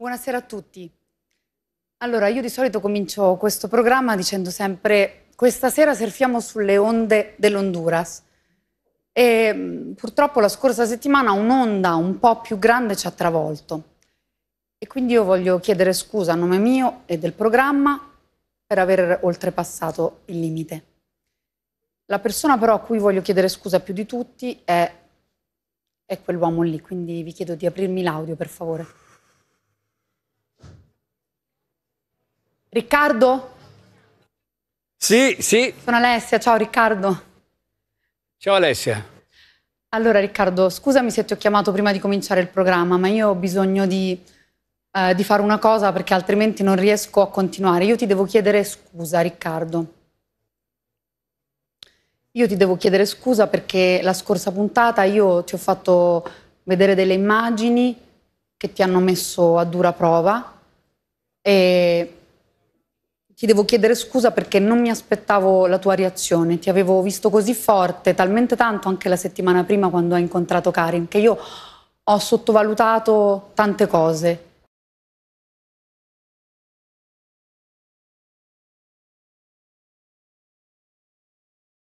Buonasera a tutti. Allora, io di solito comincio questo programma dicendo sempre questa sera surfiamo sulle onde dell'Honduras. E mm, purtroppo la scorsa settimana un'onda un po' più grande ci ha travolto. E quindi io voglio chiedere scusa a nome mio e del programma per aver oltrepassato il limite. La persona però a cui voglio chiedere scusa più di tutti è, è quell'uomo lì, quindi vi chiedo di aprirmi l'audio per favore. Riccardo? Sì, sì. Sono Alessia, ciao Riccardo. Ciao Alessia. Allora Riccardo, scusami se ti ho chiamato prima di cominciare il programma, ma io ho bisogno di, eh, di fare una cosa perché altrimenti non riesco a continuare. Io ti devo chiedere scusa Riccardo. Io ti devo chiedere scusa perché la scorsa puntata io ti ho fatto vedere delle immagini che ti hanno messo a dura prova e ti devo chiedere scusa perché non mi aspettavo la tua reazione, ti avevo visto così forte, talmente tanto anche la settimana prima quando hai incontrato Karin, che io ho sottovalutato tante cose